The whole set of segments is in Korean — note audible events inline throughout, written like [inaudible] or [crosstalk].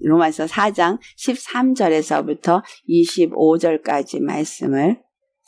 로마서 4장 13절에서부터 25절까지 말씀을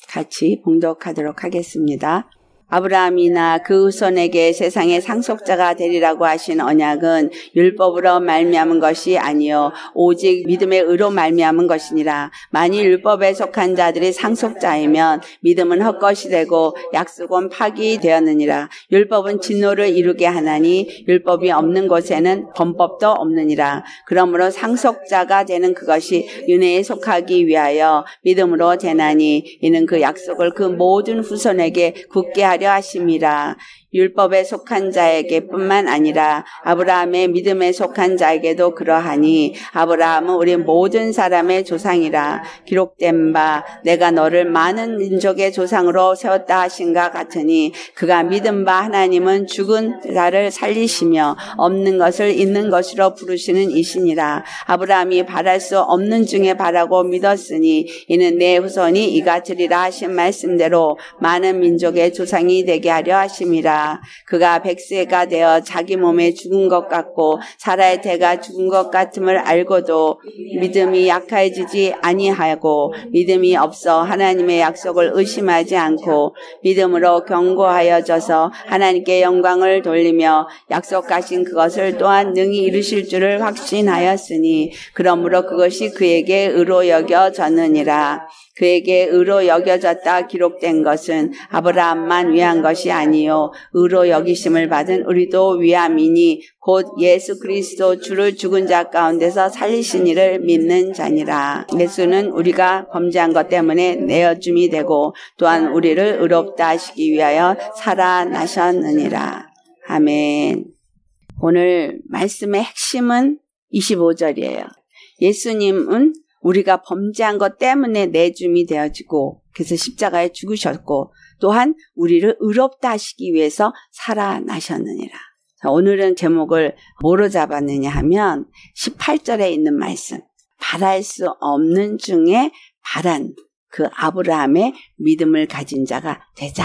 같이 봉독하도록 하겠습니다. 아브라함이나 그 후손에게 세상의 상속자가 되리라고 하신 언약은 율법으로 말미암은 것이 아니요 오직 믿음의 의로 말미암은 것이니라 만일 율법에 속한 자들이 상속자이면 믿음은 헛것이 되고 약속은 파기되었느니라 율법은 진노를 이루게 하나니 율법이 없는 곳에는 범법도 없느니라 그러므로 상속자가 되는 그것이 은혜에 속하기 위하여 믿음으로 되나니 이는 그 약속을 그 모든 후손에게 굳게 하리 하려 하심이라 율법에 속한 자에게뿐만 아니라 아브라함의 믿음에 속한 자에게도 그러하니 아브라함은 우리 모든 사람의 조상이라 기록된 바 내가 너를 많은 민족의 조상으로 세웠다 하신가 같으니 그가 믿음바 하나님은 죽은 자를 살리시며 없는 것을 있는 것으로 부르시는 이시니라 아브라함이 바랄 수 없는 중에 바라고 믿었으니 이는 내 후손이 이같으리라 하신 말씀대로 많은 민족의 조상이 되게 하려 하심이라 같니라 그가 백세가 되어 자기 몸에 죽은 것 같고 사라의 태가 죽은 것 같음을 알고도 믿음이 약해지지 아니하고 믿음이 없어 하나님의 약속을 의심하지 않고 믿음으로 경고하여 져서 하나님께 영광을 돌리며 약속하신 그것을 또한 능히 이루실 줄을 확신하였으니 그러므로 그것이 그에게 의로 여겨졌느니라. 그에게 의로 여겨졌다 기록된 것은 아브라함만 위한 것이 아니요 의로 여기심을 받은 우리도 위함이니 곧 예수 그리스도 주를 죽은 자 가운데서 살리신 이를 믿는 자니라. 예수는 우리가 범죄한 것 때문에 내어줌이 되고 또한 우리를 의롭다 하시기 위하여 살아나셨느니라. 아멘. 오늘 말씀의 핵심은 25절이에요. 예수님은 우리가 범죄한 것 때문에 내줌이 되어지고 그래서 십자가에 죽으셨고 또한 우리를 의롭다 하시기 위해서 살아나셨느니라. 오늘은 제목을 뭐로 잡았느냐 하면 18절에 있는 말씀. 바랄 수 없는 중에 바란 그 아브라함의 믿음을 가진 자가 되자.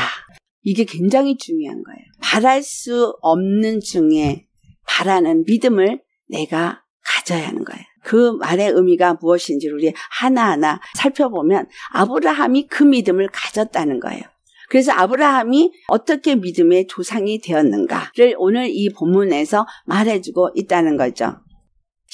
이게 굉장히 중요한 거예요. 바랄 수 없는 중에 바라는 믿음을 내가 가져야 하는 거예요. 그 말의 의미가 무엇인지 우리 하나하나 살펴보면 아브라함이 그 믿음을 가졌다는 거예요. 그래서 아브라함이 어떻게 믿음의 조상이 되었는가를 오늘 이 본문에서 말해주고 있다는 거죠.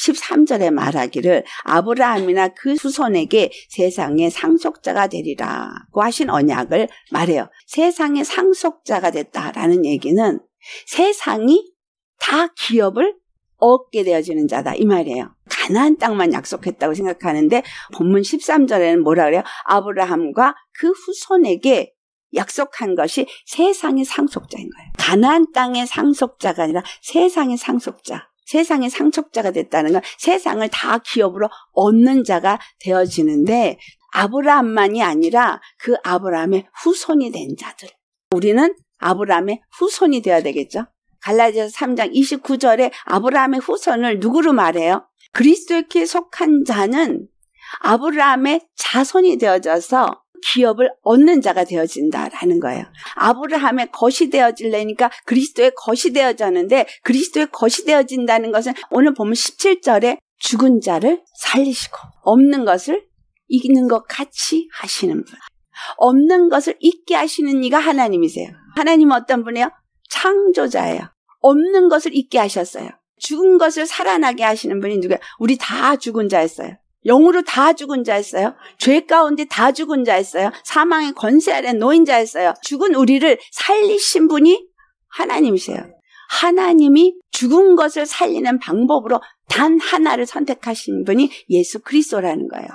13절에 말하기를 아브라함이나 그 후손에게 세상의 상속자가 되리라고 하신 언약을 말해요. 세상의 상속자가 됐다라는 얘기는 세상이 다 기업을 얻게 되어지는 자다 이 말이에요. 가나안 땅만 약속했다고 생각하는데 본문 13절에는 뭐라 그래요? 아브라함과 그 후손에게 약속한 것이 세상의 상속자인 거예요. 가나안 땅의 상속자가 아니라 세상의 상속자. 세상의 상속자가 됐다는 건 세상을 다 기업으로 얻는 자가 되어지는데 아브라함만이 아니라 그 아브라함의 후손이 된 자들. 우리는 아브라함의 후손이 되어야 되겠죠. 갈라디아서 3장 29절에 아브라함의 후손을 누구로 말해요? 그리스도께 속한 자는 아브라함의 자손이 되어져서 기업을 얻는 자가 되어진다라는 거예요. 아브라함의 것이 되어질래니까 그리스도의 것이 되어졌는데 그리스도의 것이 되어진다는 것은 오늘 보면 17절에 죽은 자를 살리시고 없는 것을 이기는 것 같이 하시는 분. 없는 것을 잊게 하시는 이가 하나님이세요. 하나님 은 어떤 분이에요? 창조자예요. 없는 것을 잊게 하셨어요. 죽은 것을 살아나게 하시는 분이 누구야? 우리 다 죽은 자였어요. 영으로 다 죽은 자였어요. 죄 가운데 다 죽은 자였어요. 사망의 권세 아래 놓인 자였어요. 죽은 우리를 살리신 분이 하나님이세요. 하나님이 죽은 것을 살리는 방법으로 단 하나를 선택하신 분이 예수 그리스도라는 거예요.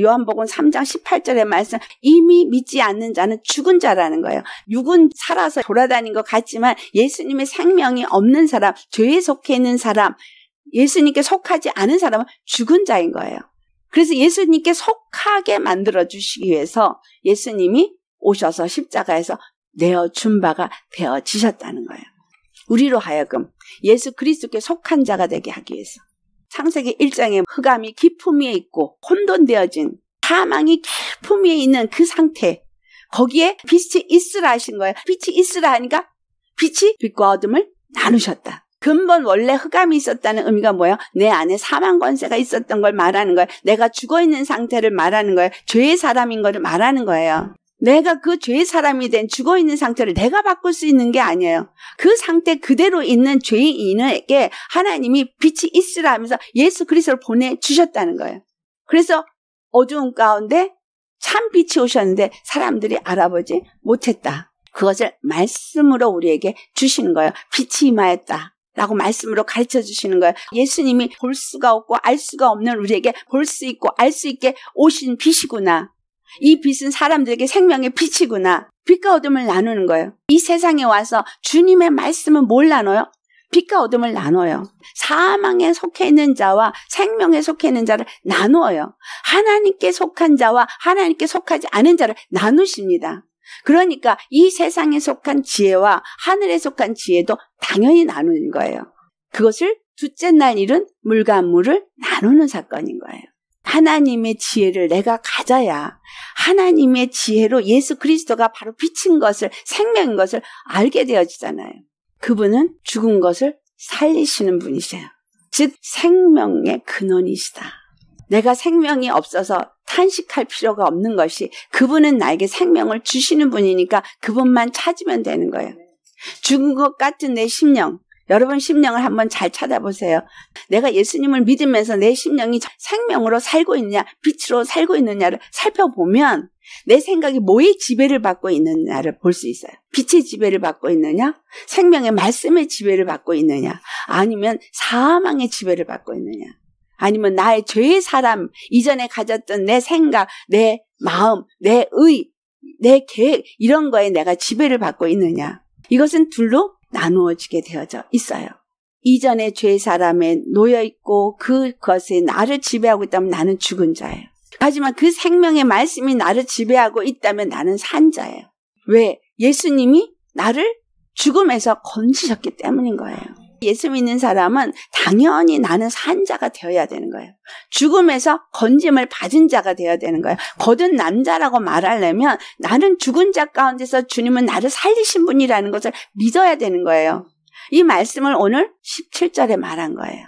요한복음 3장 18절의 말씀 이미 믿지 않는 자는 죽은 자라는 거예요. 육은 살아서 돌아다닌 것 같지만 예수님의 생명이 없는 사람, 죄에 속해 있는 사람, 예수님께 속하지 않은 사람은 죽은 자인 거예요. 그래서 예수님께 속하게 만들어 주시기 위해서 예수님이 오셔서 십자가에서 내어 준 바가 되어지셨다는 거예요. 우리로 하여금 예수 그리스도께 속한 자가 되게 하기 위해서. 창세기 1장에 흑암이 깊음 위에 있고 혼돈되어진 사망이 깊음 위에 있는 그 상태 거기에 빛이 있으라 하신 거예요. 빛이 있으라 하니까 빛이 빛과 어둠을 나누셨다. 근본 원래 흑암이 있었다는 의미가 뭐예요? 내 안에 사망 권세가 있었던 걸 말하는 거예요. 내가 죽어 있는 상태를 말하는 거예요. 죄의 사람인 것을 말하는 거예요. 내가 그 죄의 사람이 된 죽어 있는 상태를 내가 바꿀 수 있는 게 아니에요. 그 상태 그대로 있는 죄인에게 하나님이 빛이 있으라 하면서 예수 그리스도를 보내 주셨다는 거예요. 그래서 어두운 가운데 참 빛이 오셨는데 사람들이 알아보지 못했다. 그것을 말씀으로 우리에게 주시는 거예요. 빛이 임하였다. 라고 말씀으로 가르쳐 주시는 거예요. 예수님이 볼 수가 없고 알 수가 없는 우리에게 볼 수 있고 알 수 있게 오신 빛이구나. 이 빛은 사람들에게 생명의 빛이구나. 빛과 어둠을 나누는 거예요. 이 세상에 와서 주님의 말씀을 뭘 나눠요? 빛과 어둠을 나눠요. 사망에 속해 있는 자와 생명에 속해 있는 자를 나누어요. 하나님께 속한 자와 하나님께 속하지 않은 자를 나누십니다. 그러니까 이 세상에 속한 지혜와 하늘에 속한 지혜도 당연히 나누는 거예요. 그것을 둘째 날 일은 물과 물을 나누는 사건인 거예요. 하나님의 지혜를 내가 가져야 하나님의 지혜로 예수 그리스도가 바로 비친 것을 생명인 것을 알게 되어지잖아요. 그분은 죽은 것을 살리시는 분이세요. 즉 생명의 근원이시다. 내가 생명이 없어서 탄식할 필요가 없는 것이 그분은 나에게 생명을 주시는 분이니까 그분만 찾으면 되는 거예요. 죽은 것 같은 내 심령, 여러분 심령을 한번 잘 찾아보세요. 내가 예수님을 믿으면서 내 심령이 생명으로 살고 있느냐, 빛으로 살고 있느냐를 살펴보면 내 생각이 뭐의 지배를 받고 있느냐를 볼 수 있어요. 빛의 지배를 받고 있느냐? 생명의 말씀의 지배를 받고 있느냐? 아니면 사망의 지배를 받고 있느냐? 아니면 나의 죄의 사람, 이전에 가졌던 내 생각, 내 마음, 내 의, 내 계획, 이런 거에 내가 지배를 받고 있느냐? 이것은 둘로 나누어지게 되어져 있어요. 이전의 죄 사람에 놓여 있고 그것에 나를 지배하고 있다면 나는 죽은 자예요. 하지만 그 생명의 말씀이 나를 지배하고 있다면 나는 산 자예요. 왜? 예수님이 나를 죽음에서 건지셨기 때문인 거예요. 예수 믿는 사람은 당연히 나는 산자가 되어야 되는 거예요. 죽음에서 건짐을 받은 자가 되어야 되는 거예요. 거든 남자라고 말하려면 나는 죽은 자 가운데서 주님은 나를 살리신 분이라는 것을 믿어야 되는 거예요. 이 말씀을 오늘 17절에 말한 거예요.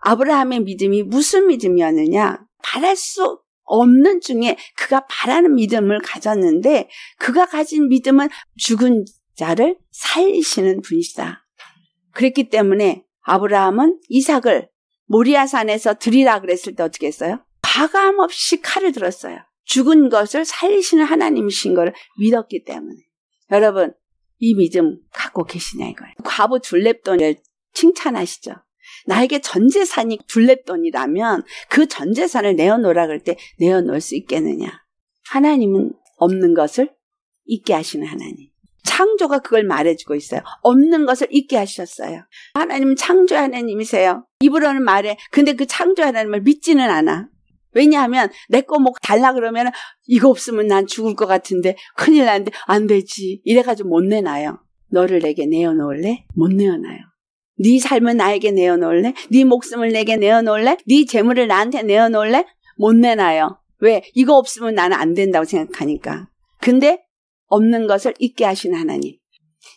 아브라함의 믿음이 무슨 믿음이었느냐? 바랄 수 없는 중에 그가 바라는 믿음을 가졌는데 그가 가진 믿음은 죽은 자를 살리시는 분이시다. 그랬기 때문에 아브라함은 이삭을 모리아산에서 드리라 그랬을 때 어떻게 했어요? 과감없이 칼을 들었어요. 죽은 것을 살리시는 하나님이신 걸 믿었기 때문에. 여러분, 이 믿음 갖고 계시냐 이거예요. 과부 둘랩돈을 칭찬하시죠. 나에게 전재산이 둘랩돈이라면 그 전재산을 내어놓으라 그럴 때 내어놓을 수 있겠느냐. 하나님은 없는 것을 있게 하시는 하나님. 창조가 그걸 말해주고 있어요. 없는 것을 있게 하셨어요. 하나님은 창조 하나님이세요. 입으로는 말해. 근데 그 창조 하나님을 믿지는 않아. 왜냐하면 내 거 뭐 달라 그러면 이거 없으면 난 죽을 것 같은데 큰일 나는데 안 되지. 이래가지고 못 내놔요. 너를 내게 내어놓을래? 못 내어놔요. 네 삶은 나에게 내어놓을래? 네 목숨을 내게 내어놓을래? 네 재물을 나한테 내어놓을래? 못 내놔요. 왜? 이거 없으면 나는 안 된다고 생각하니까. 근데 없는 것을 잊게 하신 하나님,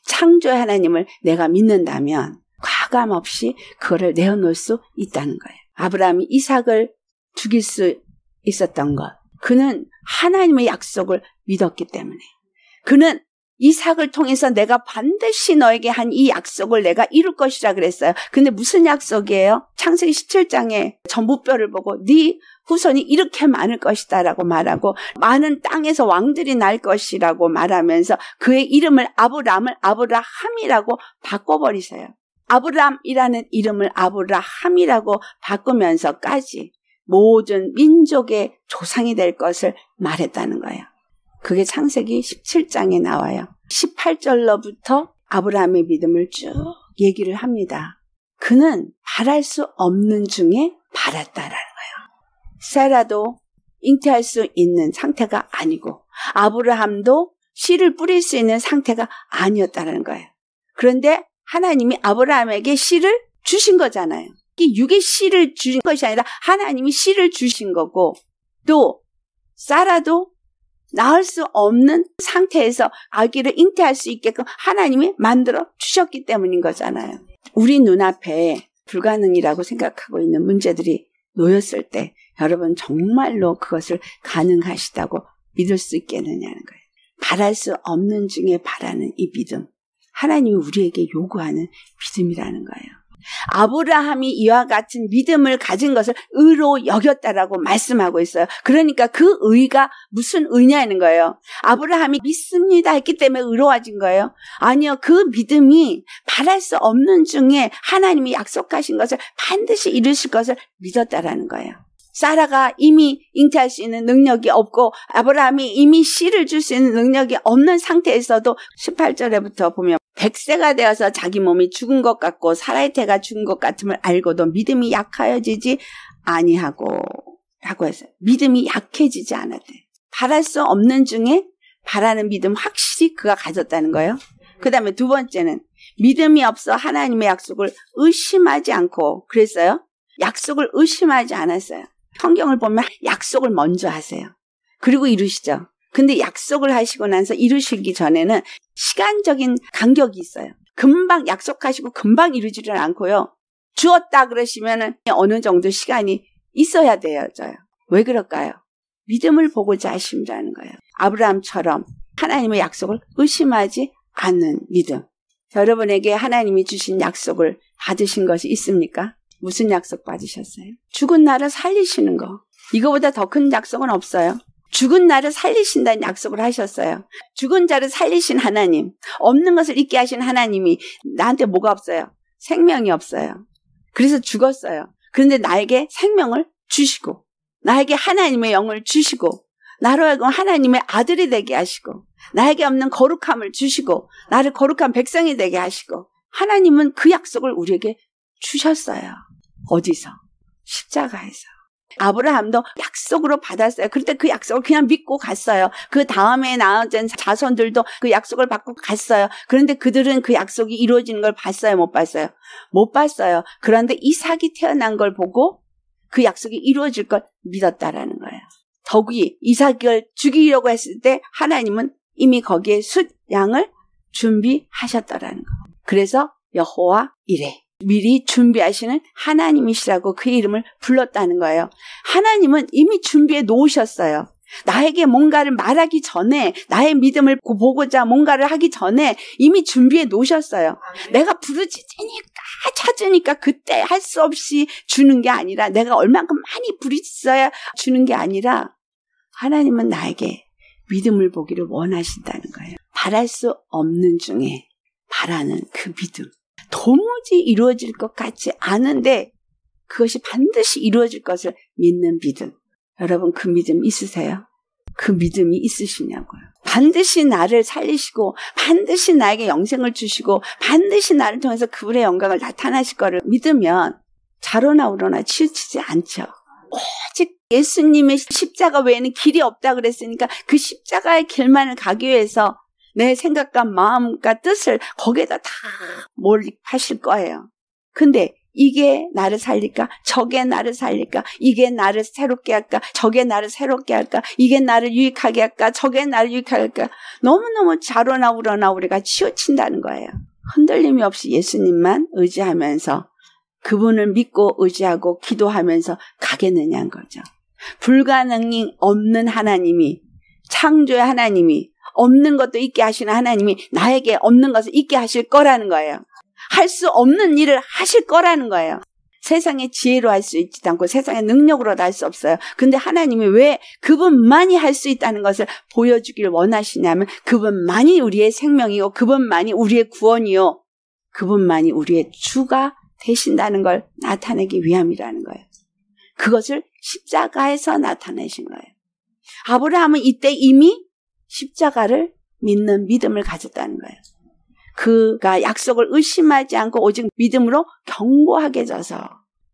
창조 하나님을 내가 믿는다면 과감 없이 그거를 내어놓을 수 있다는 거예요. 아브라함이 이삭을 죽일 수 있었던 것. 그는 하나님의 약속을 믿었기 때문에. 그는 이삭을 통해서 내가 반드시 너에게 한 이 약속을 내가 이룰 것이라 그랬어요. 근데 무슨 약속이에요? 창세기 17장에 전부뼈를 보고 네 후손이 이렇게 많을 것이다라고 말하고 많은 땅에서 왕들이 날 것이라고 말하면서 그의 이름을 아브람을 아브라함이라고 바꿔버리세요. 아브람이라는 이름을 아브라함이라고 바꾸면서까지 모든 민족의 조상이 될 것을 말했다는 거예요. 그게 창세기 17장에 나와요. 18절로부터 아브라함의 믿음을 쭉 얘기를 합니다. 그는 바랄 수 없는 중에 바랐다라는 세라도 잉태할 수 있는 상태가 아니고 아브라함도 씨를 뿌릴 수 있는 상태가 아니었다는 거예요. 그런데 하나님이 아브라함에게 씨를 주신 거잖아요. 이 육의 씨를 주신 것이 아니라 하나님이 씨를 주신 거고 또 사라도 낳을 수 없는 상태에서 아기를 잉태할 수 있게끔 하나님이 만들어 주셨기 때문인 거잖아요. 우리 눈앞에 불가능이라고 생각하고 있는 문제들이 놓였을 때 여러분 정말로 그것을 가능하시다고 믿을 수 있겠느냐는 거예요. 바랄 수 없는 중에 바라는 이 믿음. 하나님이 우리에게 요구하는 믿음이라는 거예요. 아브라함이 이와 같은 믿음을 가진 것을 의로 여겼다라고 말씀하고 있어요. 그러니까 그 의가 무슨 의냐는 거예요. 아브라함이 믿습니다 했기 때문에 의로워진 거예요. 아니요. 그 믿음이 바랄 수 없는 중에 하나님이 약속하신 것을 반드시 이루실 것을 믿었다라는 거예요. 사라가 이미 잉태할 수 있는 능력이 없고 아브라함이 이미 씨를 줄 수 있는 능력이 없는 상태에서도 18절에부터 보면 백세가 되어서 자기 몸이 죽은 것 같고 사라의 태가 죽은 것 같음을 알고도 믿음이 약하여지지 아니하고 라고 했어요. 믿음이 약해지지 않았대. 바랄 수 없는 중에 바라는 믿음 확실히 그가 가졌다는 거예요. 그 다음에 두 번째는 믿음이 없어 하나님의 약속을 의심하지 않고 그랬어요. 약속을 의심하지 않았어요. 성경을 보면 약속을 먼저 하세요. 그리고 이루시죠. 근데 약속을 하시고 나서 이루시기 전에는 시간적인 간격이 있어요. 금방 약속하시고 금방 이루지를 않고요. 주었다 그러시면 어느 정도 시간이 있어야 되어져요. 왜 그럴까요? 믿음을 보고자 하심이라는 거예요. 아브라함처럼 하나님의 약속을 의심하지 않는 믿음. 여러분에게 하나님이 주신 약속을 받으신 것이 있습니까? 무슨 약속 받으셨어요 죽은 나를 살리시는 거. 이거보다 더 큰 약속은 없어요. 죽은 나를 살리신다는 약속을 하셨어요. 죽은 자를 살리신 하나님, 없는 것을 잊게 하신 하나님이 나한테 뭐가 없어요? 생명이 없어요. 그래서 죽었어요. 그런데 나에게 생명을 주시고, 나에게 하나님의 영을 주시고, 나로 하여금 하나님의 아들이 되게 하시고, 나에게 없는 거룩함을 주시고, 나를 거룩한 백성이 되게 하시고, 하나님은 그 약속을 우리에게 주셨어요. 어디서? 십자가에서. 아브라함도 약속으로 받았어요. 그런데 그 약속을 그냥 믿고 갔어요. 그 다음에 나왔던 자손들도 그 약속을 받고 갔어요. 그런데 그들은 그 약속이 이루어지는 걸 봤어요? 못 봤어요? 못 봤어요. 그런데 이삭이 태어난 걸 보고 그 약속이 이루어질 걸 믿었다라는 거예요. 더욱이 이삭을 죽이려고 했을 때 하나님은 이미 거기에 숫양을 준비하셨다라는 거예요. 그래서 여호와 이래. 미리 준비하시는 하나님이시라고 그 이름을 불렀다는 거예요. 하나님은 이미 준비해 놓으셨어요. 나에게 뭔가를 말하기 전에 나의 믿음을 보고자 뭔가를 하기 전에 이미 준비해 놓으셨어요. 내가 부르짖으니까 찾으니까 그때 할 수 없이 주는 게 아니라 내가 얼만큼 많이 부르짖어야 주는 게 아니라 하나님은 나에게 믿음을 보기를 원하신다는 거예요. 바랄 수 없는 중에 바라는 그 믿음. 도무지 이루어질 것 같지 않은데 그것이 반드시 이루어질 것을 믿는 믿음. 여러분 그 믿음 있으세요? 그 믿음이 있으시냐고요. 반드시 나를 살리시고 반드시 나에게 영생을 주시고 반드시 나를 통해서 그분의 영광을 나타나실 거를 믿으면 자로나 우로나 치우치지 않죠. 오직 예수님의 십자가 외에는 길이 없다 그랬으니까 그 십자가의 길만을 가기 위해서 내 생각과 마음과 뜻을 거기에다 다 몰입하실 거예요. 근데 이게 나를 살릴까? 저게 나를 살릴까? 이게 나를 새롭게 할까? 저게 나를 새롭게 할까? 이게 나를 유익하게 할까? 저게 나를 유익하게 할까? 너무너무 자로나 우러나 우리가 치우친다는 거예요. 흔들림이 없이 예수님만 의지하면서 그분을 믿고 의지하고 기도하면서 가겠느냐는 거죠. 불가능이 없는 하나님이 창조의 하나님이 없는 것도 있게 하시는 하나님이 나에게 없는 것을 있게 하실 거라는 거예요. 할 수 없는 일을 하실 거라는 거예요. 세상의 지혜로 할 수 있지도 않고 세상의 능력으로도 할 수 없어요. 근데 하나님이 왜 그분만이 할 수 있다는 것을 보여주길 원하시냐면 그분만이 우리의 생명이고 그분만이 우리의 구원이요. 그분만이 우리의 주가 되신다는 걸 나타내기 위함이라는 거예요. 그것을 십자가에서 나타내신 거예요. 아브라함은 이때 이미 십자가를 믿는 믿음을 가졌다는 거예요. 그가 약속을 의심하지 않고 오직 믿음으로 견고하게져서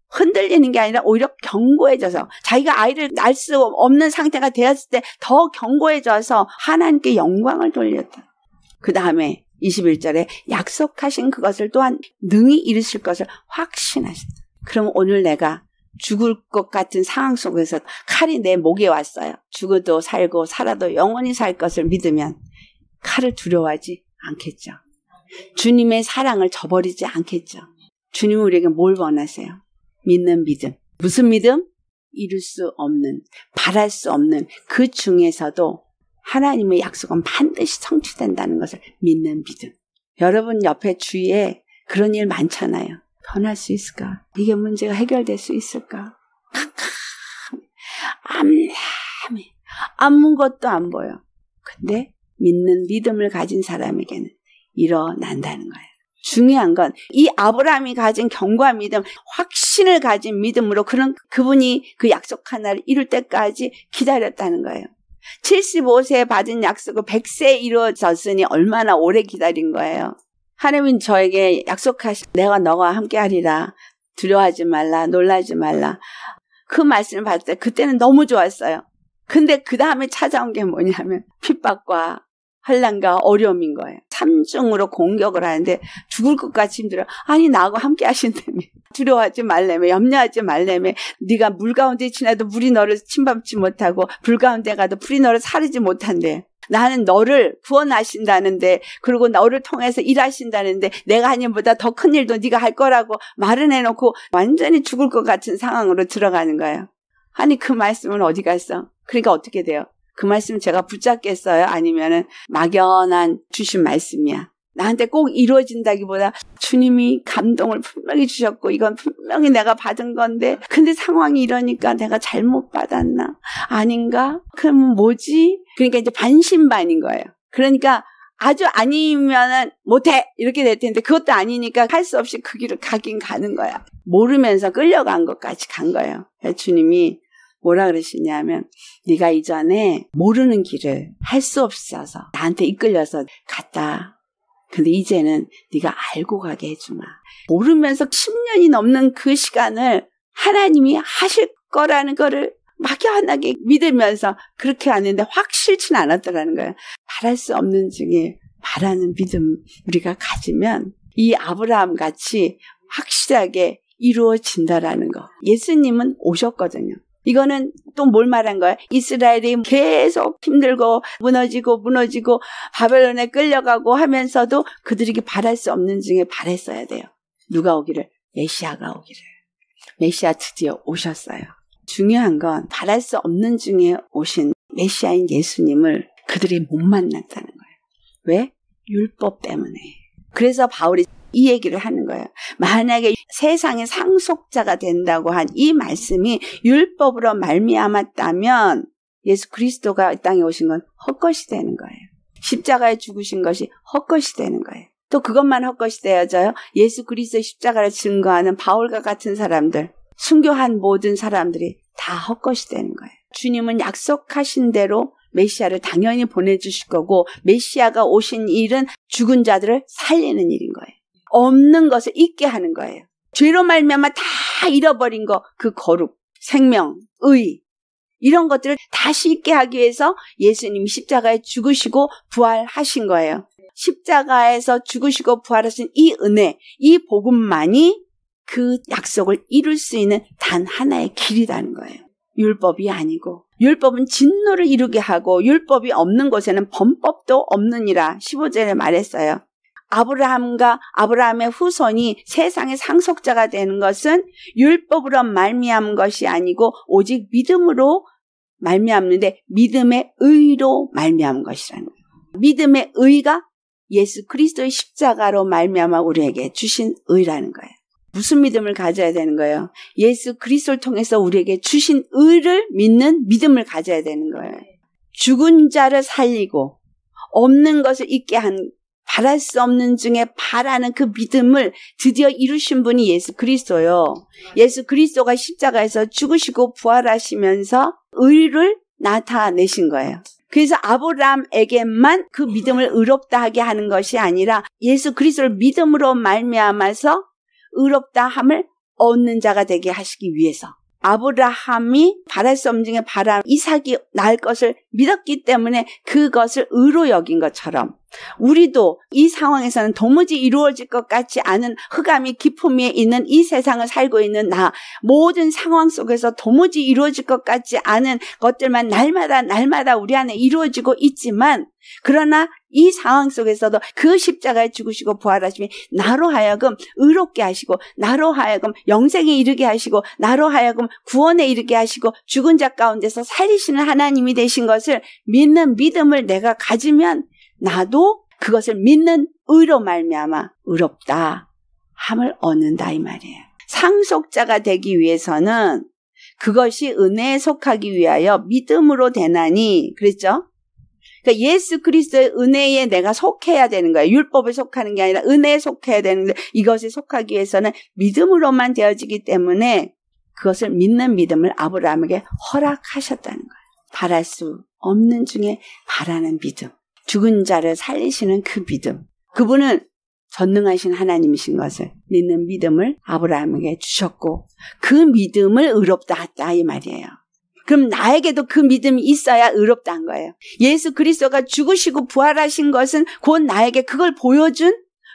흔들리는 게 아니라 오히려 견고해져서 자기가 아이를 낳을 수 없는 상태가 되었을 때 더 견고해져서 하나님께 영광을 돌렸다. 그 다음에 21절에 약속하신 그것을 또한 능히 이루실 것을 확신하셨다. 그럼 오늘 내가 죽을 것 같은 상황 속에서 칼이 내 목에 왔어요. 죽어도 살고 살아도 영원히 살 것을 믿으면 칼을 두려워하지 않겠죠. 주님의 사랑을 저버리지 않겠죠. 주님은 우리에게 뭘 원하세요? 믿는 믿음. 무슨 믿음? 이룰 수 없는, 바랄 수 없는 그 중에서도 하나님의 약속은 반드시 성취된다는 것을 믿는 믿음. 여러분 옆에 주위에 그런 일 많잖아요. 변할 수 있을까? 이게 문제가 해결될 수 있을까? 암람이 아무것도 안 보여. 근데 믿는 믿음을 가진 사람에게는 일어난다는 거예요. 중요한 건 이 아브라함이 가진 경과 믿음, 확신을 가진 믿음으로 그런 그분이 그 약속 하나를 이룰 때까지 기다렸다는 거예요. 75세에 받은 약속을 100세에 이루어졌으니 얼마나 오래 기다린 거예요. 하나님은 저에게 약속하신 내가 너와 함께하리라. 두려워하지 말라. 놀라지 말라. 그 말씀을 봤을 때 그때는 너무 좋았어요. 근데 그 다음에 찾아온 게 뭐냐면 핍박과 환란과 어려움인 거예요. 삼중으로 공격을 하는데 죽을 것까지 힘들어. 아니 나하고 함께 하신다며. [laughs] 두려워하지 말래며 염려하지 말래며 네가 물 가운데 지나도 물이 너를 침범치 못하고 불 가운데 가도 불이 너를 사르지 못한대. 나는 너를 구원하신다는데 그리고 너를 통해서 일하신다는데 내가 한님보다더 큰 일도 네가 할 거라고 말은 해놓고 완전히 죽을 것 같은 상황으로 들어가는 거예요. 아니 그 말씀은 어디 갔어? 그러니까 어떻게 돼요? 그 말씀 제가 붙잡겠어요? 아니면은 막연한 주신 말씀이야. 나한테 꼭 이루어진다기보다 주님이 감동을 분명히 주셨고 이건 분명히 내가 받은 건데 근데 상황이 이러니까 내가 잘못 받았나 아닌가 그럼 뭐지 그러니까 이제 반신반인 거예요 그러니까 아주 아니면은 못해 이렇게 될 텐데 그것도 아니니까 할 수 없이 그 길을 가긴 가는 거야 모르면서 끌려간 것까지 간 거예요 주님이 뭐라 그러시냐면 네가 이전에 모르는 길을 할 수 없어서 나한테 이끌려서 갔다 근데 이제는 네가 알고 가게 해주마. 모르면서 10년이 넘는 그 시간을 하나님이 하실 거라는 거를 막연하게 믿으면서 그렇게 하는데 확실치 않았더라는 거예요. 바랄 수 없는 중에 바라는 믿음 우리가 가지면 이 아브라함 같이 확실하게 이루어진다라는 거. 예수님은 오셨거든요. 이거는 또 뭘 말한 거야? 이스라엘이 계속 힘들고 무너지고 무너지고 바벨론에 끌려가고 하면서도 그들에게 바랄 수 없는 중에 바랬어야 돼요. 누가 오기를? 메시아가 오기를. 메시아 드디어 오셨어요. 중요한 건 바랄 수 없는 중에 오신 메시아인 예수님을 그들이 못 만났다는 거예요. 왜? 율법 때문에. 그래서 바울이 이 얘기를 하는 거예요. 만약에 세상의 상속자가 된다고 한 이 말씀이 율법으로 말미암았다면 예수 그리스도가 이 땅에 오신 건 헛것이 되는 거예요. 십자가에 죽으신 것이 헛것이 되는 거예요. 또 그것만 헛것이 되어져요. 예수 그리스도 십자가를 증거하는 바울과 같은 사람들, 순교한 모든 사람들이 다 헛것이 되는 거예요. 주님은 약속하신 대로 메시아를 당연히 보내주실 거고 메시아가 오신 일은 죽은 자들을 살리는 일인 거예요. 없는 것을 잊게 하는 거예요. 죄로 말미암아 다 잃어버린 거, 그 거룩, 생명, 의 이런 것들을 다시 있게 하기 위해서 예수님이 십자가에 죽으시고 부활하신 거예요. 십자가에서 죽으시고 부활하신 이 은혜, 이 복음만이 그 약속을 이룰 수 있는 단 하나의 길이라는 거예요. 율법이 아니고 율법은 진노를 이루게 하고 율법이 없는 곳에는 범법도 없느니라 15절에 말했어요. 아브라함과 아브라함의 후손이 세상의 상속자가 되는 것은 율법으로 말미암은 것이 아니고 오직 믿음으로 말미암는데 믿음의 의로 말미암은 것이라는 거예요. 믿음의 의가 예수 그리스도의 십자가로 말미암아 우리에게 주신 의라는 거예요. 무슨 믿음을 가져야 되는 거예요? 예수 그리스도를 통해서 우리에게 주신 의를 믿는 믿음을 가져야 되는 거예요. 죽은 자를 살리고 없는 것을 있게 한 바랄 수 없는 중에 바라는 그 믿음을 드디어 이루신 분이 예수 그리스도요. 예수 그리스도가 십자가에서 죽으시고 부활하시면서 의를 나타내신 거예요. 그래서 아브라함에게만 그 믿음을 의롭다 하게 하는 것이 아니라 예수 그리스도를 믿음으로 말미암아서 의롭다 함을 얻는 자가 되게 하시기 위해서 아브라함이 바랄 수 없는 중에 바람 이삭이 날 것을 믿었기 때문에 그것을 의로 여긴 것처럼 우리도 이 상황에서는 도무지 이루어질 것 같지 않은 흑암이 기품이 있는 이 세상을 살고 있는 나 모든 상황 속에서 도무지 이루어질 것 같지 않은 것들만 날마다 날마다 우리 안에 이루어지고 있지만 그러나 이 상황 속에서도 그 십자가에 죽으시고 부활하시이 나로 하여금 의롭게 하시고 나로 하여금 영생에 이르게 하시고 나로 하여금 구원에 이르게 하시고 죽은 자 가운데서 살리시는 하나님이 되신 것을 믿는 믿음을 내가 가지면 나도 그것을 믿는 의로 말미암아 의롭다 함을 얻는다 이 말이에요. 상속자가 되기 위해서는 그것이 은혜에 속하기 위하여 믿음으로 되나니 그랬죠? 그러니까 예수 그리스도의 은혜에 내가 속해야 되는 거예요. 율법에 속하는 게 아니라 은혜에 속해야 되는데 이것에 속하기 위해서는 믿음으로만 되어지기 때문에 그것을 믿는 믿음을 아브라함에게 허락하셨다는 거예요. 바랄 수 없는 중에 바라는 믿음. 죽은 자를 살리시는 그 믿음. 그분은 전능하신 하나님이신 것을 믿는 믿음을 아브라함에게 주셨고 그 믿음을 의롭다 했다 이 말이에요. 그럼 나에게도 그 믿음이 있어야 의롭다는 거예요. 예수 그리스도가 죽으시고 부활하신 것은 곧 나에게 그걸 보여준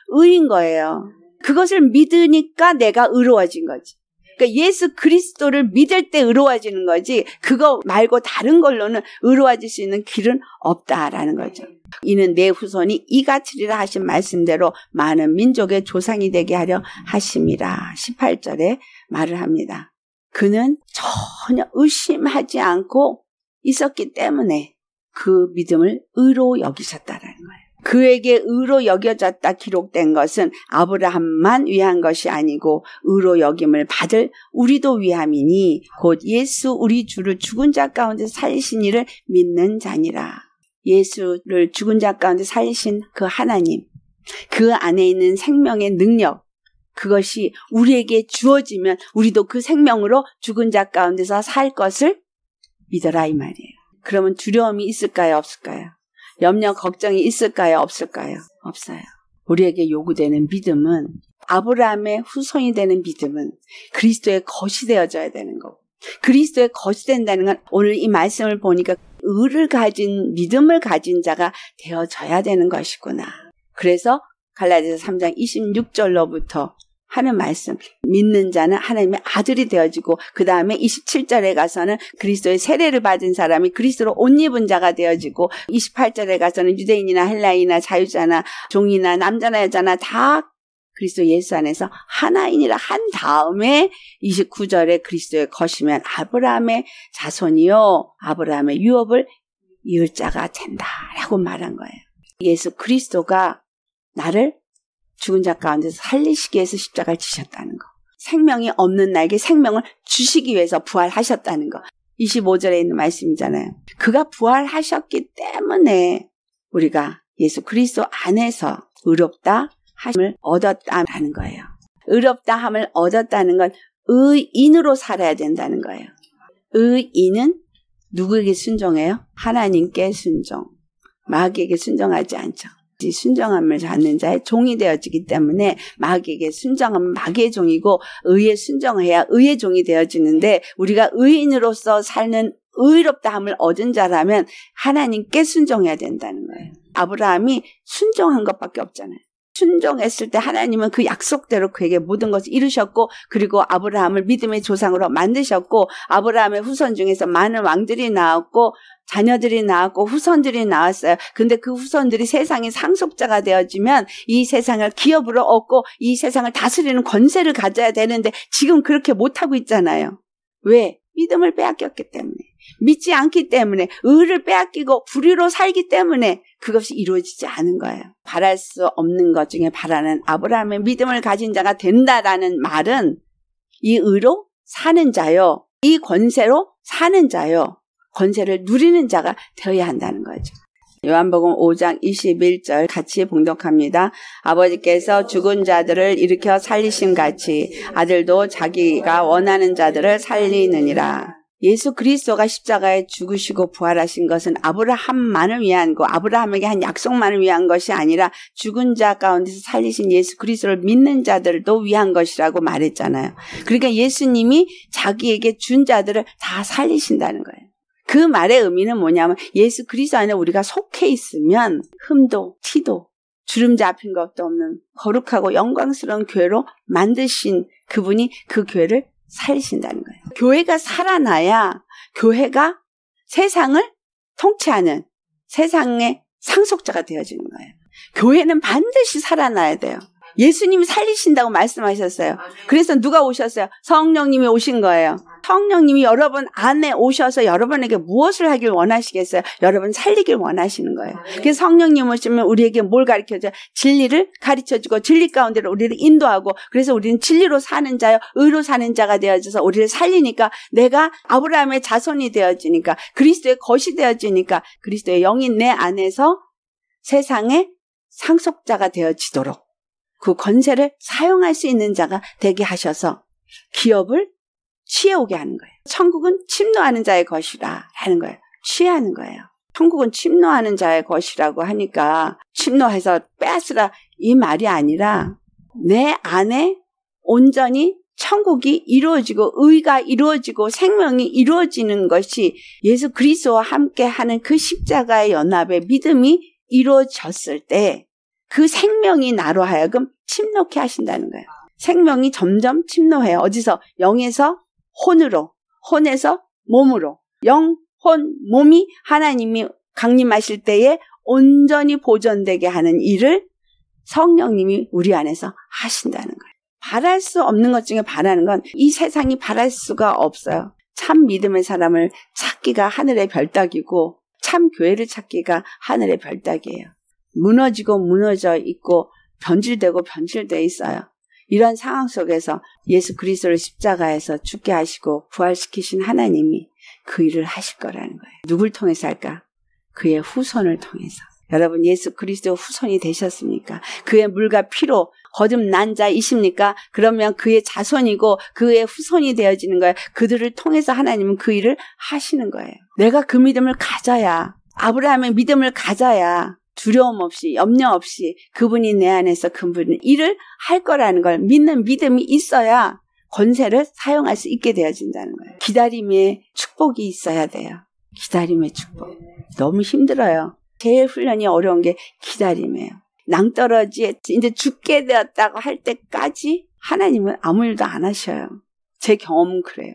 의인 거예요. 그것을 믿으니까 내가 의로워진 거지. 그러니까 예수 그리스도를 믿을 때 의로워지는 거지 그거 말고 다른 걸로는 의로워질 수 있는 길은 없다라는 거죠. 이는 내 후손이 이같으리라 하신 말씀대로 많은 민족의 조상이 되게 하려 하심이라 18절에 말을 합니다. 그는 전혀 의심하지 않고 있었기 때문에 그 믿음을 의로 여기셨다라는 거예요. 그에게 의로 여겨졌다 기록된 것은 아브라함만 위한 것이 아니고 의로 여김을 받을 우리도 위함이니 곧 예수 우리 주를 죽은 자 가운데 살신 이를 믿는 자니라. 예수를 죽은 자 가운데 살신 그 하나님 그 안에 있는 생명의 능력 그것이 우리에게 주어지면 우리도 그 생명으로 죽은 자 가운데서 살 것을 믿어라 이 말이에요. 그러면 두려움이 있을까요? 없을까요? 염려, 걱정이 있을까요? 없을까요? 없어요. 우리에게 요구되는 믿음은 아브라함의 후손이 되는 믿음은 그리스도의 것이 되어져야 되는 거고 그리스도의 것이 된다는 건 오늘 이 말씀을 보니까 의를 가진 믿음을 가진 자가 되어져야 되는 것이구나. 그래서 갈라디아서 3장 26절로부터 하는 말씀. 믿는 자는 하나님의 아들이 되어지고 그 다음에 27절에 가서는 그리스도의 세례를 받은 사람이 그리스도로 옷 입은 자가 되어지고 28절에 가서는 유대인이나 헬라인이나 자유자나 종이나 남자나 여자나 다 그리스도 예수 안에서 하나인이라 한 다음에 29절에 그리스도의 것이면 아브라함의 자손이요 아브라함의 유업을 이을 자가 된다라고 말한 거예요. 예수 그리스도가 나를 죽은 자 가운데서 살리시기 위해서 십자가를 지셨다는 거. 생명이 없는 나에게 생명을 주시기 위해서 부활하셨다는 거. 25절에 있는 말씀이잖아요. 그가 부활하셨기 때문에 우리가 예수 그리스도 안에서 의롭다 함을 얻었다는 거예요. 의롭다 함을 얻었다는 건 의인으로 살아야 된다는 거예요. 의인은 누구에게 순종해요? 하나님께 순종. 마귀에게 순종하지 않죠. 마귀 순정함을 잡는 자의 종이 되어지기 때문에 마귀에게 순정함은 마귀의 종이고 의에 순정해야 의의 종이 되어지는데 우리가 의인으로서 살는 의롭다함을 얻은 자라면 하나님께 순종해야 된다는 거예요. 네. 아브라함이 순종한 것밖에 없잖아요. 순종했을 때 하나님은 그 약속대로 그에게 모든 것을 이루셨고 그리고 아브라함을 믿음의 조상으로 만드셨고 아브라함의 후손 중에서 많은 왕들이 나왔고 자녀들이 나왔고 후손들이 나왔어요. 근데 그 후손들이 세상의 상속자가 되어지면 이 세상을 기업으로 얻고 이 세상을 다스리는 권세를 가져야 되는데 지금 그렇게 못하고 있잖아요. 왜? 믿음을 빼앗겼기 때문에. 믿지 않기 때문에 의를 빼앗기고 불의로 살기 때문에 그것이 이루어지지 않은 거예요. 바랄 수 없는 것 중에 바라는 아브라함의 믿음을 가진 자가 된다라는 말은 이 의로 사는 자요. 이 권세로 사는 자요. 권세를 누리는 자가 되어야 한다는 거죠. 요한복음 5장 21절 같이 봉독합니다. 아버지께서 죽은 자들을 일으켜 살리심 같이 아들도 자기가 원하는 자들을 살리느니라. 예수 그리스도가 십자가에 죽으시고 부활하신 것은 아브라함만을 위한 거, 아브라함에게 한 약속만을 위한 것이 아니라 죽은 자 가운데서 살리신 예수 그리스도를 믿는 자들도 위한 것이라고 말했잖아요. 그러니까 예수님이 자기에게 준 자들을 다 살리신다는 거예요. 그 말의 의미는 뭐냐면 예수 그리스도 안에 우리가 속해 있으면 흠도 티도 주름 잡힌 것도 없는 거룩하고 영광스러운 교회로 만드신 그분이 그 교회를 살리신다는 거예요. 교회가 살아나야 교회가 세상을 통치하는 세상의 상속자가 되어지는 거예요. 교회는 반드시 살아나야 돼요. 예수님이 살리신다고 말씀하셨어요. 그래서 누가 오셨어요? 성령님이 오신 거예요. 성령님이 여러분 안에 오셔서 여러분에게 무엇을 하길 원하시겠어요? 여러분 살리길 원하시는 거예요. 아, 네. 그래서 성령님 오시면 우리에게 뭘가르쳐줘 진리를 가르쳐주고 진리 가운데로 우리를 인도하고 그래서 우리는 진리로 사는 자요 의로 사는 자가 되어져서 우리를 살리니까 내가 아브라함의 자손이 되어지니까 그리스도의 것이 되어지니까 그리스도의 영인 내 안에서 세상의 상속자가 되어지도록 그 권세를 사용할 수 있는 자가 되게 하셔서 기업을 취해오게 하는 거예요. 천국은 침노하는 자의 것이라 하는 거예요. 취하는 거예요. 천국은 침노하는 자의 것이라고 하니까 침노해서 빼앗으라 이 말이 아니라 내 안에 온전히 천국이 이루어지고 의가 이루어지고 생명이 이루어지는 것이 예수 그리스도와 함께 하는 그 십자가의 연합의 믿음이 이루어졌을 때그 생명이 나로 하여금 침노케 하신다는 거예요. 생명이 점점 침노해요. 어디서 영에서 혼으로, 혼에서 몸으로, 영, 혼, 몸이 하나님이 강림하실 때에 온전히 보존되게 하는 일을 성령님이 우리 안에서 하신다는 거예요. 바랄 수 없는 것 중에 바라는 건 이 세상이 바랄 수가 없어요. 참 믿음의 사람을 찾기가 하늘의 별따기고 참 교회를 찾기가 하늘의 별따기예요. 무너지고 무너져 있고 변질되고 변질돼 있어요. 이런 상황 속에서 예수 그리스도를 십자가에서 죽게 하시고 부활시키신 하나님이 그 일을 하실 거라는 거예요. 누굴 통해서 할까? 그의 후손을 통해서. 여러분 예수 그리스도 후손이 되셨습니까? 그의 물과 피로 거듭난 자이십니까? 그러면 그의 자손이고 그의 후손이 되어지는 거예요. 그들을 통해서 하나님은 그 일을 하시는 거예요. 내가 그 믿음을 가져야 아브라함의 믿음을 가져야 두려움 없이 염려 없이 그분이 내 안에서 그분은 일을 할 거라는 걸 믿는 믿음이 있어야 권세를 사용할 수 있게 되어진다는 거예요. 기다림의 축복이 있어야 돼요. 기다림의 축복. 너무 힘들어요. 제일 훈련이 어려운 게 기다림이에요. 낭떠러지에 이제 죽게 되었다고 할 때까지 하나님은 아무 일도 안 하셔요. 제 경험은 그래요.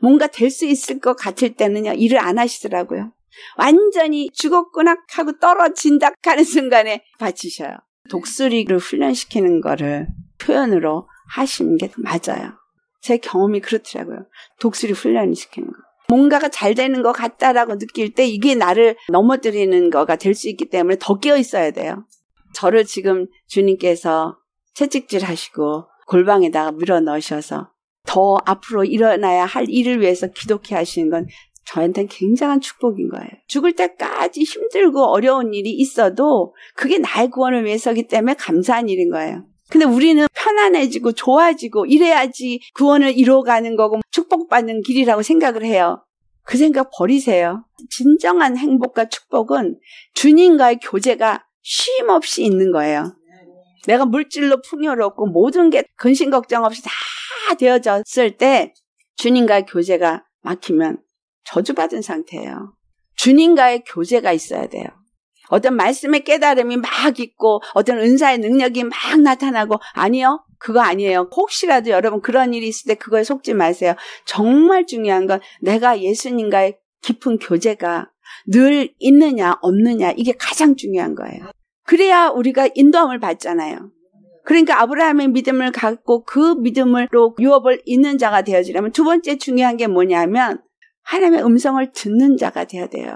뭔가 될 수 있을 것 같을 때는요, 일을 안 하시더라고요. 완전히 죽었구나 하고 떨어진다 하는 순간에 바치셔요. 독수리를 훈련시키는 거를 표현으로 하시는 게 맞아요. 제 경험이 그렇더라고요. 독수리 훈련시키는 거. 뭔가가 잘 되는 것 같다라고 느낄 때 이게 나를 넘어뜨리는 거가 될 수 있기 때문에 더 깨어 있어야 돼요. 저를 지금 주님께서 채찍질 하시고 골방에다가 밀어 넣으셔서 더 앞으로 일어나야 할 일을 위해서 기독해 하시는 건 저한테는 굉장한 축복인 거예요. 죽을 때까지 힘들고 어려운 일이 있어도 그게 나의 구원을 위해서기 때문에 감사한 일인 거예요. 근데 우리는 편안해지고 좋아지고 이래야지 구원을 이루어가는 거고 축복받는 길이라고 생각을 해요. 그 생각 버리세요. 진정한 행복과 축복은 주님과의 교제가 쉼 없이 있는 거예요. 내가 물질로 풍요롭고 모든 게 근심 걱정 없이 다 되어졌을 때 주님과의 교제가 막히면 저주받은 상태예요. 주님과의 교제가 있어야 돼요. 어떤 말씀의 깨달음이 막 있고 어떤 은사의 능력이 막 나타나고 아니요 그거 아니에요 혹시라도 여러분 그런 일이 있을 때 그거에 속지 마세요 정말 중요한 건 내가 예수님과의 깊은 교제가 늘 있느냐 없느냐 이게 가장 중요한 거예요 그래야 우리가 인도함을 받잖아요 그러니까 아브라함의 믿음을 갖고 그 믿음으로 유업을 잇는 자가 되어지려면 두 번째 중요한 게 뭐냐면 하나님의 음성을 듣는 자가 되어야 돼요.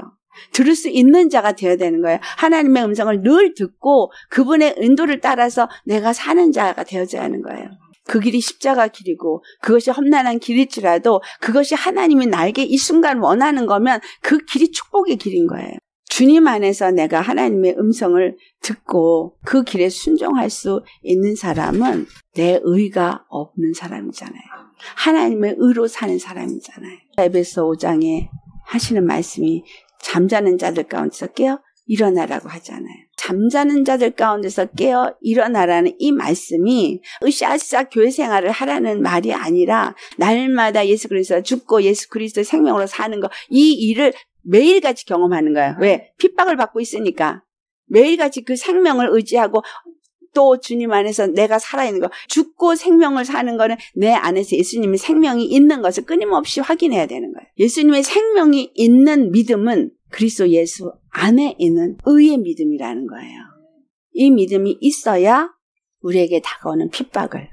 들을 수 있는 자가 되어야 되는 거예요. 하나님의 음성을 늘 듣고 그분의 인도를 따라서 내가 사는 자가 되어져야 하는 거예요. 그 길이 십자가 길이고 그것이 험난한 길일지라도 그것이 하나님이 나에게 이 순간 원하는 거면 그 길이 축복의 길인 거예요. 주님 안에서 내가 하나님의 음성을 듣고 그 길에 순종할 수 있는 사람은 내 의가 없는 사람이잖아요. 하나님의 의로 사는 사람이잖아요. 에베소 5장에 하시는 말씀이 잠자는 자들 가운데서 깨어 일어나라고 하잖아요. 잠자는 자들 가운데서 깨어 일어나라는 이 말씀이 으쌰으쌰 교회 생활을 하라는 말이 아니라 날마다 예수 그리스도 죽고 예수 그리스도 생명으로 사는 거 이 일을 매일같이 경험하는 거예요. 왜? 핍박을 받고 있으니까. 매일같이 그 생명을 의지하고 또 주님 안에서 내가 살아있는 거, 죽고 생명을 사는 거는 내 안에서 예수님의 생명이 있는 것을 끊임없이 확인해야 되는 거예요. 예수님의 생명이 있는 믿음은 그리스도 예수 안에 있는 의의 믿음이라는 거예요. 이 믿음이 있어야 우리에게 다가오는 핍박을,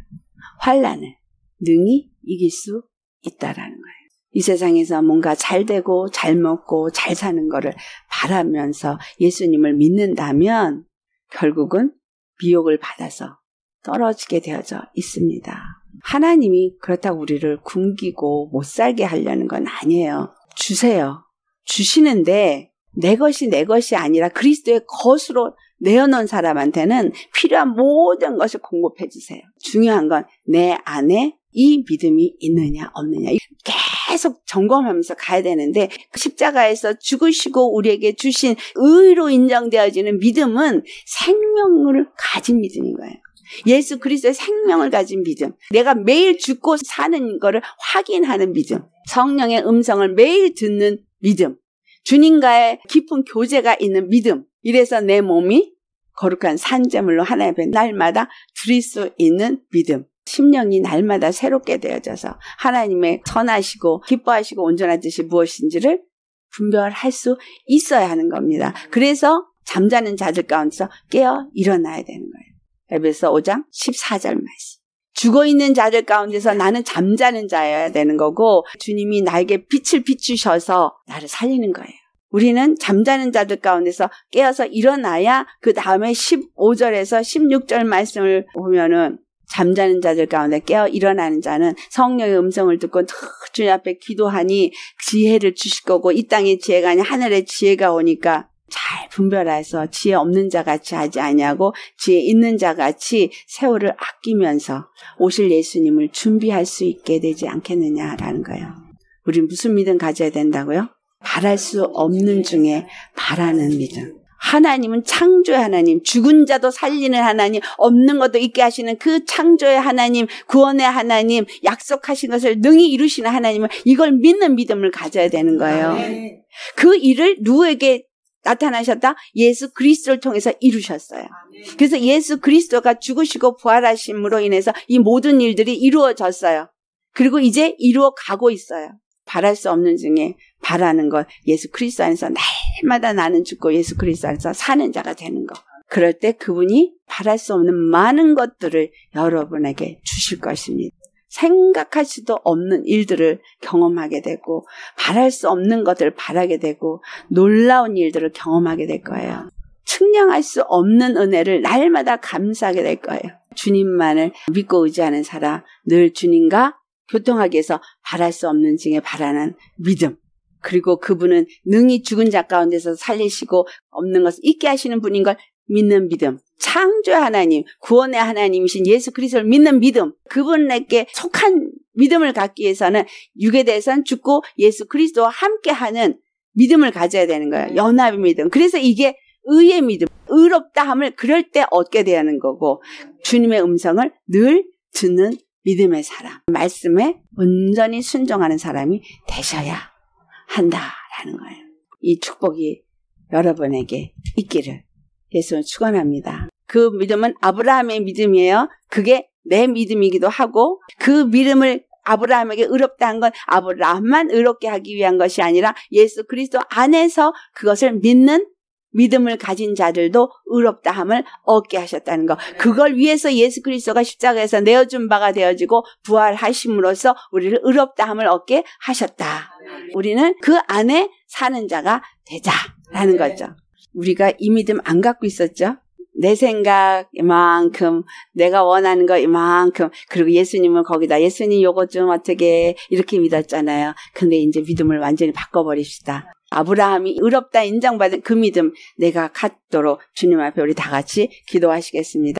환란을 능히 이길 수 있다라는 거예요. 이 세상에서 뭔가 잘 되고 잘 먹고 잘 사는 거를 바라면서 예수님을 믿는다면 결국은 미혹을 받아서 떨어지게 되어져 있습니다. 하나님이 그렇다고 우리를 굶기고 못 살게 하려는 건 아니에요. 주세요. 주시는데 내 것이 내 것이 아니라 그리스도의 것으로 내어놓은 사람한테는 필요한 모든 것을 공급해 주세요. 중요한 건 내 안에 이 믿음이 있느냐 없느냐. 계속 점검하면서 가야 되는데 십자가에서 죽으시고 우리에게 주신 의로 인정되어지는 믿음은 생명을 가진 믿음인 거예요. 예수 그리스도의 생명을 가진 믿음. 내가 매일 죽고 사는 거를 확인하는 믿음. 성령의 음성을 매일 듣는 믿음. 주님과의 깊은 교제가 있는 믿음. 이래서 내 몸이 거룩한 산재물로 하나님 날마다 드릴 수 있는 믿음. 심령이 날마다 새롭게 되어져서 하나님의 선하시고 기뻐하시고 온전한 뜻이 무엇인지를 분별할 수 있어야 하는 겁니다. 그래서 잠자는 자들 가운데서 깨어 일어나야 되는 거예요. 에베소 5장 14절 말씀. 죽어 있는 자들 가운데서 나는 잠자는 자여야 되는 거고 주님이 나에게 빛을 비추셔서 나를 살리는 거예요. 우리는 잠자는 자들 가운데서 깨어서 일어나야 그 다음에 15절에서 16절 말씀을 보면은 잠자는 자들 가운데 깨어 일어나는 자는 성령의 음성을 듣고 주님 앞에 기도하니 지혜를 주실 거고 이 땅에 지혜가 아니 라 하늘의 지혜가 오니까 잘 분별해서 지혜 없는 자 같이 하지 아니하고 지혜 있는 자 같이 세월을 아끼면서 오실 예수님을 준비할 수 있게 되지 않겠느냐라는 거예요. 우리 무슨 믿음 가져야 된다고요? 바랄 수 없는 중에 바라는 믿음. 하나님은 창조의 하나님, 죽은 자도 살리는 하나님, 없는 것도 있게 하시는 그 창조의 하나님, 구원의 하나님, 약속하신 것을 능히 이루시는 하나님을 이걸 믿는 믿음을 가져야 되는 거예요. 그 일을 누구에게 나타나셨다? 예수 그리스도를 통해서 이루셨어요. 그래서 예수 그리스도가 죽으시고 부활하심으로 인해서 이 모든 일들이 이루어졌어요. 그리고 이제 이루어 가고 있어요. 바랄 수 없는 중에 바라는 것 예수 그리스도 안에서 날마다 나는 죽고 예수 그리스도 안에서 사는 자가 되는 것. 그럴 때 그분이 바랄 수 없는 많은 것들을 여러분에게 주실 것입니다. 생각할 수도 없는 일들을 경험하게 되고 바랄 수 없는 것들을 바라게 되고 놀라운 일들을 경험하게 될 거예요. 측량할 수 없는 은혜를 날마다 감사하게 될 거예요. 주님만을 믿고 의지하는 사람, 늘 주님과 교통하기 위해서 바랄 수 없는 중에 바라는 믿음. 그리고 그분은 능히 죽은 자 가운데서 살리시고 없는 것을 있게 하시는 분인 걸 믿는 믿음. 창조의 하나님, 구원의 하나님이신 예수 그리스도를 믿는 믿음. 그분에게 속한 믿음을 갖기 위해서는 육에 대해서는 죽고 예수 그리스도와 함께하는 믿음을 가져야 되는 거예요. 네. 연합의 믿음. 그래서 이게 의의 믿음, 의롭다함을 그럴 때 얻게 되는 거고 주님의 음성을 늘 듣는 믿음의 사람, 말씀에 온전히 순종하는 사람이 되셔야 한다라는 거예요. 이 축복이 여러분에게 있기를 예수는 축원합니다. 그 믿음은 아브라함의 믿음이에요. 그게 내 믿음이기도 하고 그 믿음을 아브라함에게 의롭다 한 건 아브라함만 의롭게 하기 위한 것이 아니라 예수 그리스도 안에서 그것을 믿는 믿음을 가진 자들도 의롭다함을 얻게 하셨다는 것. 네. 그걸 위해서 예수 그리스도가 십자가에서 내어준 바가 되어지고 부활하심으로써 우리를 의롭다함을 얻게 하셨다. 우리는 그 안에 사는 자가 되자라는 네. 거죠. 우리가 이 믿음 안 갖고 있었죠? 내 생각 이만큼 내가 원하는 거 이만큼 그리고 예수님은 거기다 예수님 요것좀 어떻게 이렇게 믿었잖아요. 근데 이제 믿음을 완전히 바꿔버립시다. 아브라함이 의롭다 인정받은 그 믿음 내가 갖도록 주님 앞에 우리 다 같이 기도하시겠습니다.